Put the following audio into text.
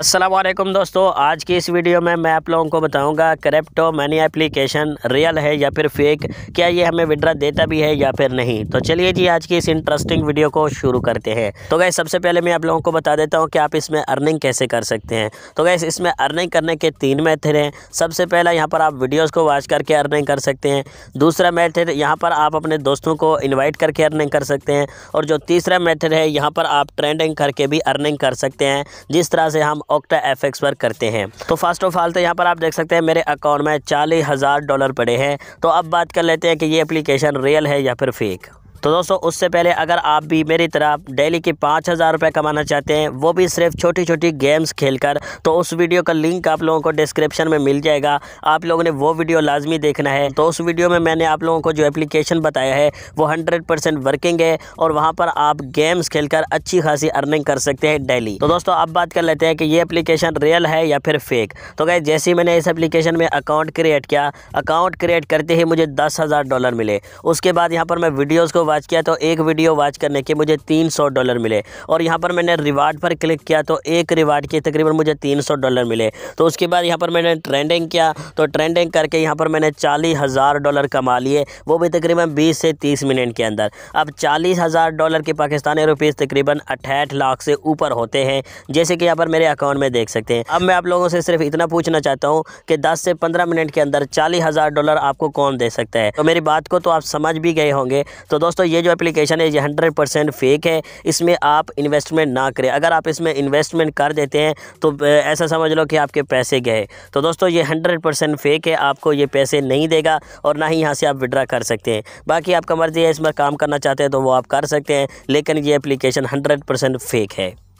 असलम दोस्तों आज की इस वीडियो में मैं आप लोगों को बताऊंगा क्रिप्टो मनी एप्लीकेशन रियल है या फिर फेक क्या ये हमें विड्रा देता भी है या फिर नहीं तो चलिए जी आज की इस इंटरेस्टिंग वीडियो को शुरू करते हैं तो गैस सबसे पहले मैं आप लोगों को बता देता हूँ कि आप इसमें अर्निंग कैसे कर सकते हैं तो गैस इसमें अर्निंग करने के तीन मैथड हैं सबसे पहला यहाँ पर आप वीडियोज़ को वॉच करके अर्निंग कर सकते हैं दूसरा मैथड यहाँ पर आप अपने दोस्तों को इन्वाइट करके अर्निंग कर सकते हैं और जो तीसरा मैथड है यहाँ पर आप ट्रेंडिंग करके भी अर्निंग कर सकते हैं जिस तरह से हम ऑक्टा एफ पर करते हैं तो फर्स्ट ऑफ ऑल तो यहाँ पर आप देख सकते हैं मेरे अकाउंट में चालीस हज़ार डॉलर पड़े हैं तो अब बात कर लेते हैं कि ये अप्लीकेशन रियल है या फिर फेक तो दोस्तों उससे पहले अगर आप भी मेरी तरह डेली के पाँच हज़ार रुपये कमाना चाहते हैं वो भी सिर्फ छोटी छोटी गेम्स खेलकर तो उस वीडियो का लिंक आप लोगों को डिस्क्रिप्शन में मिल जाएगा आप लोगों ने वो वीडियो लाजमी देखना है तो उस वीडियो में मैंने आप लोगों को जो एप्लीकेशन बताया है वो हंड्रेड परसेंट वर्किंग है और वहाँ पर आप गेम्स कर अच्छी खासी अर्निंग कर सकते हैं डेली तो दोस्तों अब बात कर लेते हैं कि ये अप्लीकेशन रियल है या फिर फेक तो गए जैसे ही मैंने इस एप्लीकेशन में अकाउंट क्रिएट किया अकाउंट क्रिएट करते ही मुझे दस डॉलर मिले उसके बाद यहाँ पर मैं वीडियोज़ को वॉच किया तो एक वीडियो वॉच करने के मुझे तीन सौ डॉलर मिले और यहाँ पर मैंने रिवार्ड पर क्लिक किया तो एक रिवार्ड के तकरीबन मुझे तीन सौ डॉलर मिले तो उसके बाद यहाँ पर मैंने ट्रेंडिंग किया तो ट्रेंडिंग करके यहाँ पर मैंने चालीस हज़ार डॉलर कमा लिए वो भी तकरीबन बीस से तीस मिनट के अंदर अब चालीस हज़ार डॉलर के पाकिस्तानी रुपीज़ तकरीबन अठाठ लाख से ऊपर होते हैं जैसे कि यहाँ पर मेरे अकाउंट में देख सकते हैं अब मैं आप लोगों से सिर्फ इतना पूछना चाहता हूँ कि दस से पंद्रह मिनट के अंदर चालीस हज़ार डॉलर आपको कौन दे सकता है तो मेरी बात को तो आप समझ भी गए होंगे तो दोस्तों दोस्तों ये जो एप्लीकेशन है ये हंड्रेड परसेंट फेक है इसमें आप इन्वेस्टमेंट ना करें अगर आप इसमें इन्वेस्टमेंट कर देते हैं तो ऐसा समझ लो कि आपके पैसे गए तो दोस्तों ये हंड्रेड परसेंट फेक है आपको ये पैसे नहीं देगा और ना ही यहाँ से आप विड्रा कर सकते हैं बाकी आपका मर्ज़ी है इसमें काम करना चाहते हैं तो वो आप कर सकते हैं लेकिन ये एप्लीकेशन हंड्रेड परसेंट फेक है